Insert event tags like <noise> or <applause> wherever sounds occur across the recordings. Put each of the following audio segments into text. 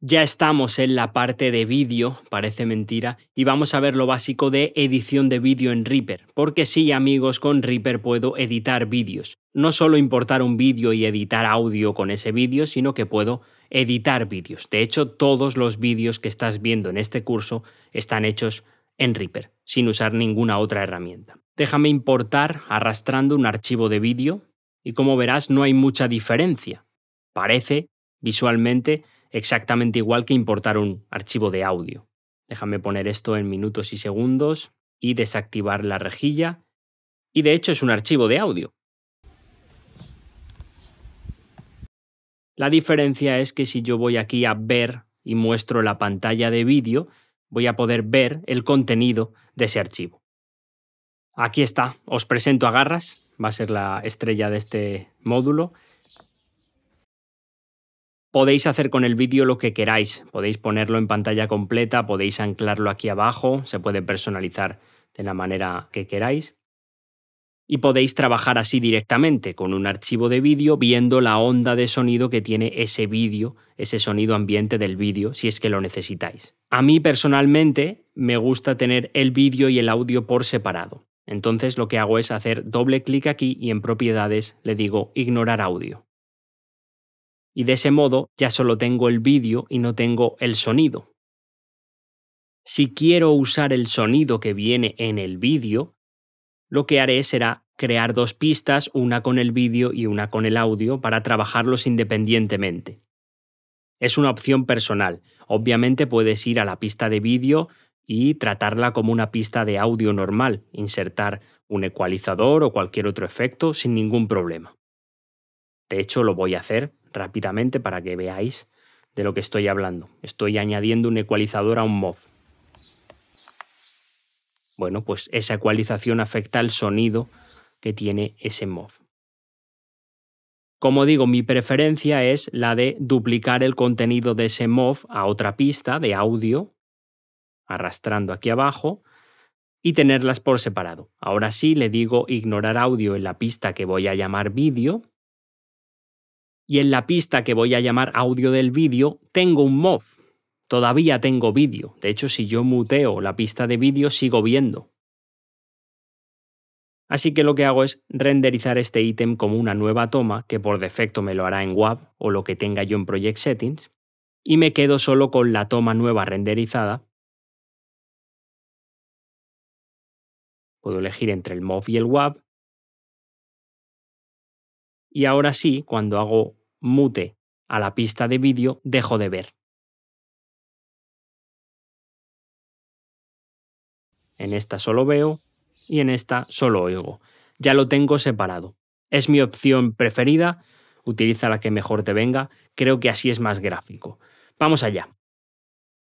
Ya estamos en la parte de vídeo, parece mentira, y vamos a ver lo básico de edición de vídeo en Reaper, porque sí amigos, con Reaper puedo editar vídeos. No solo importar un vídeo y editar audio con ese vídeo, sino que puedo editar vídeos. De hecho, todos los vídeos que estás viendo en este curso están hechos en Reaper, sin usar ninguna otra herramienta. Déjame importar arrastrando un archivo de vídeo y como verás no hay mucha diferencia. Parece, visualmente, exactamente igual que importar un archivo de audio. Déjame poner esto en minutos y segundos y desactivar la rejilla. Y de hecho es un archivo de audio. La diferencia es que si yo voy aquí a ver y muestro la pantalla de vídeo, voy a poder ver el contenido de ese archivo. Aquí está, os presento a Garras, va a ser la estrella de este módulo. Podéis hacer con el vídeo lo que queráis, podéis ponerlo en pantalla completa, podéis anclarlo aquí abajo, se puede personalizar de la manera que queráis. Y podéis trabajar así directamente con un archivo de vídeo viendo la onda de sonido que tiene ese vídeo, ese sonido ambiente del vídeo, si es que lo necesitáis. A mí personalmente me gusta tener el vídeo y el audio por separado. Entonces lo que hago es hacer doble clic aquí y en propiedades le digo ignorar audio y de ese modo ya solo tengo el vídeo y no tengo el sonido. Si quiero usar el sonido que viene en el vídeo, lo que haré será crear dos pistas, una con el vídeo y una con el audio, para trabajarlos independientemente. Es una opción personal. Obviamente puedes ir a la pista de vídeo y tratarla como una pista de audio normal, insertar un ecualizador o cualquier otro efecto sin ningún problema. De hecho, lo voy a hacer rápidamente para que veáis de lo que estoy hablando. Estoy añadiendo un ecualizador a un MOV. Bueno, pues esa ecualización afecta al sonido que tiene ese MOV. Como digo, mi preferencia es la de duplicar el contenido de ese MOV a otra pista de audio, arrastrando aquí abajo, y tenerlas por separado. Ahora sí le digo ignorar audio en la pista que voy a llamar vídeo y en la pista que voy a llamar audio del vídeo tengo un MOV. Todavía tengo vídeo. De hecho, si yo muteo la pista de vídeo, sigo viendo. Así que lo que hago es renderizar este ítem como una nueva toma, que por defecto me lo hará en WAV o lo que tenga yo en Project Settings, y me quedo solo con la toma nueva renderizada. Puedo elegir entre el MOV y el WAV. Y ahora sí, cuando hago mute a la pista de vídeo dejo de ver. En esta solo veo y en esta solo oigo. Ya lo tengo separado. Es mi opción preferida, utiliza la que mejor te venga, creo que así es más gráfico. Vamos allá.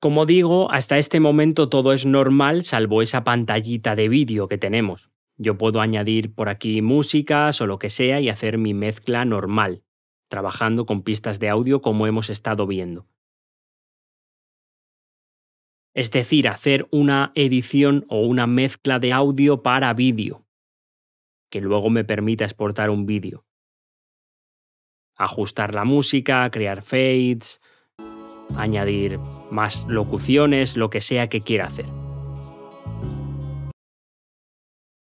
Como digo, hasta este momento todo es normal salvo esa pantallita de vídeo que tenemos. Yo puedo añadir por aquí músicas o lo que sea y hacer mi mezcla normal trabajando con pistas de audio como hemos estado viendo. Es decir, hacer una edición o una mezcla de audio para vídeo, que luego me permita exportar un vídeo. Ajustar la música, crear fades, añadir más locuciones, lo que sea que quiera hacer.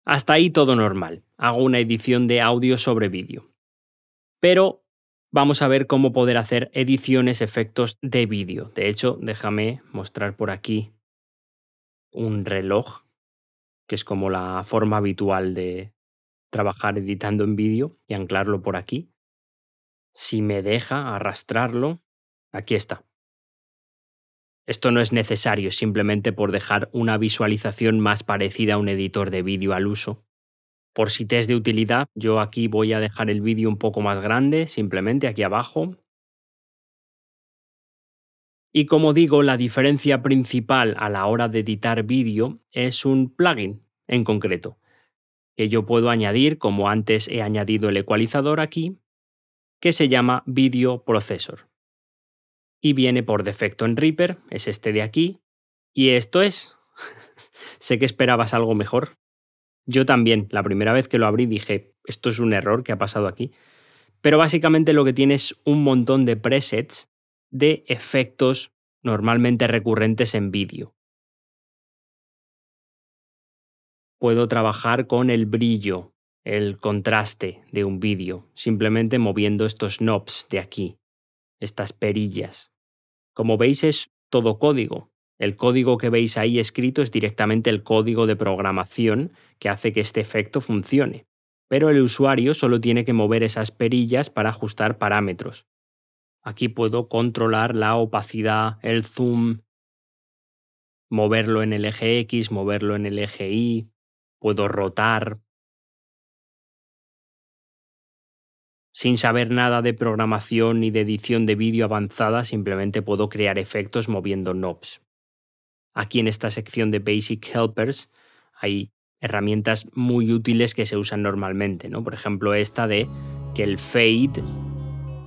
Hasta ahí todo normal. Hago una edición de audio sobre vídeo. Pero vamos a ver cómo poder hacer ediciones, efectos de vídeo. De hecho, déjame mostrar por aquí un reloj, que es como la forma habitual de trabajar editando en vídeo y anclarlo por aquí. Si me deja arrastrarlo, aquí está. Esto no es necesario, simplemente por dejar una visualización más parecida a un editor de vídeo al uso. Por si te es de utilidad, yo aquí voy a dejar el vídeo un poco más grande, simplemente aquí abajo. Y como digo, la diferencia principal a la hora de editar vídeo es un plugin en concreto, que yo puedo añadir, como antes he añadido el ecualizador aquí, que se llama Video Processor. Y viene por defecto en Reaper, es este de aquí, y esto es... <laughs> sé que esperabas algo mejor, yo también, la primera vez que lo abrí dije, esto es un error que ha pasado aquí. Pero básicamente lo que tiene es un montón de presets de efectos normalmente recurrentes en vídeo. Puedo trabajar con el brillo, el contraste de un vídeo, simplemente moviendo estos knobs de aquí, estas perillas. Como veis es todo código, el código que veis ahí escrito es directamente el código de programación que hace que este efecto funcione, pero el usuario solo tiene que mover esas perillas para ajustar parámetros. Aquí puedo controlar la opacidad, el zoom, moverlo en el eje X, moverlo en el eje Y, puedo rotar. Sin saber nada de programación ni de edición de vídeo avanzada, simplemente puedo crear efectos moviendo knobs. Aquí en esta sección de Basic Helpers hay herramientas muy útiles que se usan normalmente, ¿no? Por ejemplo, esta de que el fade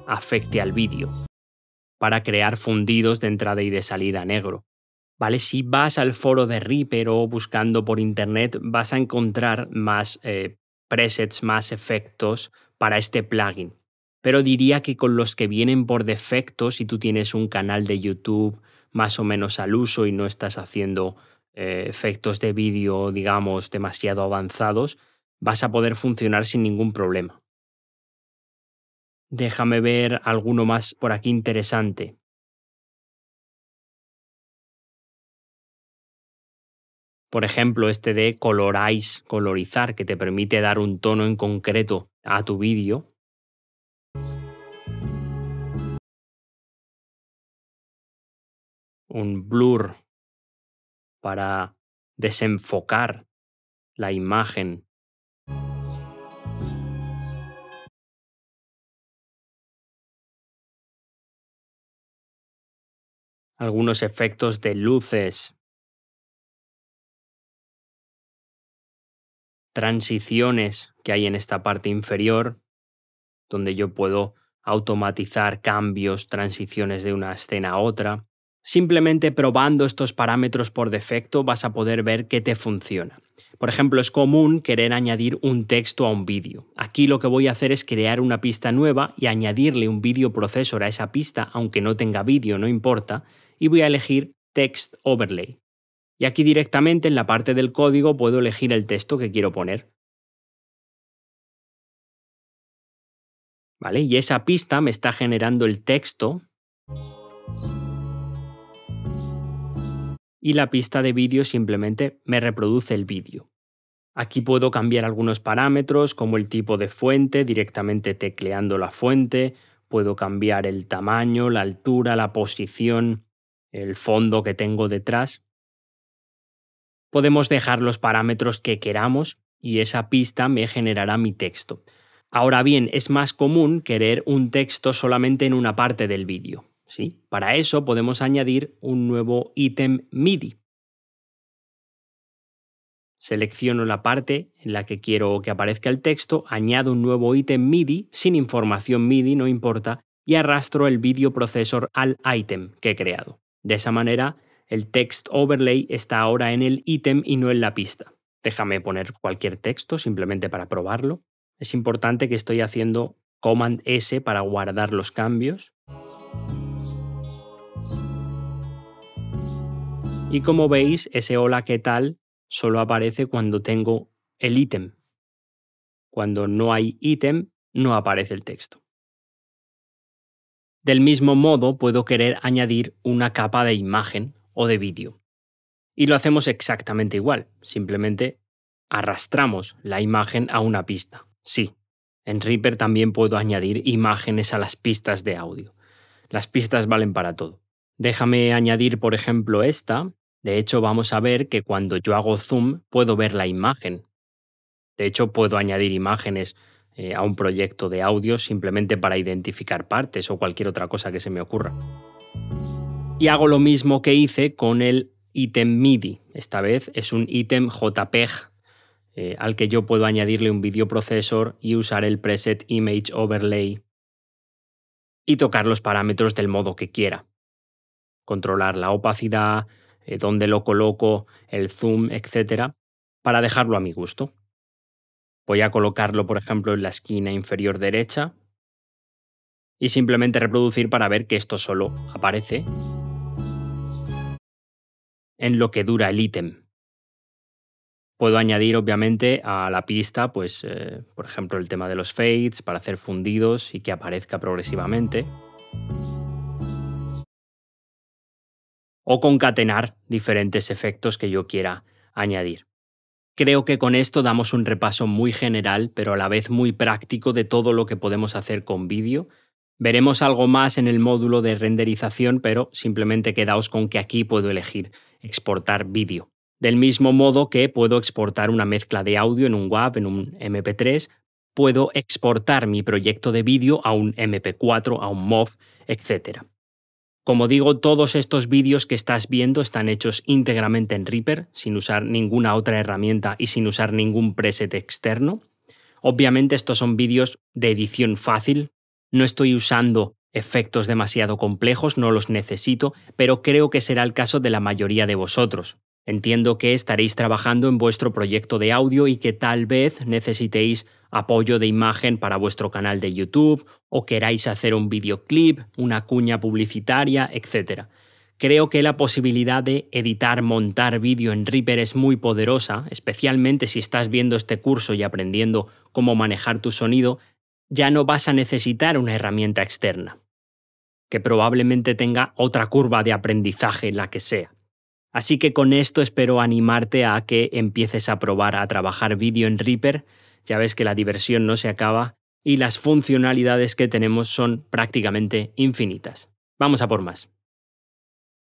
afecte al vídeo para crear fundidos de entrada y de salida negro. ¿Vale? Si vas al foro de Reaper o buscando por internet, vas a encontrar más eh, presets, más efectos para este plugin. Pero diría que con los que vienen por defecto, si tú tienes un canal de YouTube más o menos al uso y no estás haciendo eh, efectos de vídeo, digamos, demasiado avanzados, vas a poder funcionar sin ningún problema. Déjame ver alguno más por aquí interesante. Por ejemplo, este de colorize, colorizar, que te permite dar un tono en concreto a tu vídeo un blur para desenfocar la imagen. Algunos efectos de luces. Transiciones que hay en esta parte inferior, donde yo puedo automatizar cambios, transiciones de una escena a otra. Simplemente probando estos parámetros por defecto vas a poder ver qué te funciona. Por ejemplo, es común querer añadir un texto a un vídeo. Aquí lo que voy a hacer es crear una pista nueva y añadirle un vídeo procesor a esa pista, aunque no tenga vídeo, no importa, y voy a elegir Text Overlay. Y aquí directamente en la parte del código puedo elegir el texto que quiero poner. ¿Vale? Y esa pista me está generando el texto y la pista de vídeo simplemente me reproduce el vídeo. Aquí puedo cambiar algunos parámetros como el tipo de fuente directamente tecleando la fuente, puedo cambiar el tamaño, la altura, la posición, el fondo que tengo detrás. Podemos dejar los parámetros que queramos y esa pista me generará mi texto. Ahora bien, es más común querer un texto solamente en una parte del vídeo. Para eso podemos añadir un nuevo ítem MIDI. Selecciono la parte en la que quiero que aparezca el texto, añado un nuevo ítem MIDI, sin información MIDI, no importa, y arrastro el video procesor al ítem que he creado. De esa manera, el text overlay está ahora en el ítem y no en la pista. Déjame poner cualquier texto simplemente para probarlo. Es importante que estoy haciendo Command S para guardar los cambios. Y como veis, ese hola qué tal solo aparece cuando tengo el ítem. Cuando no hay ítem, no aparece el texto. Del mismo modo, puedo querer añadir una capa de imagen o de vídeo. Y lo hacemos exactamente igual, simplemente arrastramos la imagen a una pista. Sí, en Reaper también puedo añadir imágenes a las pistas de audio. Las pistas valen para todo. Déjame añadir, por ejemplo, esta, de hecho, vamos a ver que cuando yo hago zoom puedo ver la imagen. De hecho, puedo añadir imágenes eh, a un proyecto de audio simplemente para identificar partes o cualquier otra cosa que se me ocurra. Y hago lo mismo que hice con el ítem MIDI. Esta vez es un ítem JPEG eh, al que yo puedo añadirle un videoprocesor y usar el preset Image Overlay y tocar los parámetros del modo que quiera. Controlar la opacidad, donde eh, dónde lo coloco, el zoom, etcétera, para dejarlo a mi gusto. Voy a colocarlo, por ejemplo, en la esquina inferior derecha y simplemente reproducir para ver que esto solo aparece en lo que dura el ítem. Puedo añadir, obviamente, a la pista, pues, eh, por ejemplo, el tema de los fades para hacer fundidos y que aparezca progresivamente o concatenar diferentes efectos que yo quiera añadir. Creo que con esto damos un repaso muy general, pero a la vez muy práctico de todo lo que podemos hacer con vídeo. Veremos algo más en el módulo de renderización, pero simplemente quedaos con que aquí puedo elegir exportar vídeo. Del mismo modo que puedo exportar una mezcla de audio en un WAV, en un MP3, puedo exportar mi proyecto de vídeo a un MP4, a un MOV, etc. Como digo, todos estos vídeos que estás viendo están hechos íntegramente en Reaper, sin usar ninguna otra herramienta y sin usar ningún preset externo. Obviamente estos son vídeos de edición fácil, no estoy usando efectos demasiado complejos, no los necesito, pero creo que será el caso de la mayoría de vosotros. Entiendo que estaréis trabajando en vuestro proyecto de audio y que tal vez necesitéis apoyo de imagen para vuestro canal de YouTube o queráis hacer un videoclip, una cuña publicitaria, etc. Creo que la posibilidad de editar, montar vídeo en Reaper es muy poderosa, especialmente si estás viendo este curso y aprendiendo cómo manejar tu sonido, ya no vas a necesitar una herramienta externa, que probablemente tenga otra curva de aprendizaje, la que sea. Así que con esto espero animarte a que empieces a probar a trabajar vídeo en Reaper ya ves que la diversión no se acaba y las funcionalidades que tenemos son prácticamente infinitas. Vamos a por más.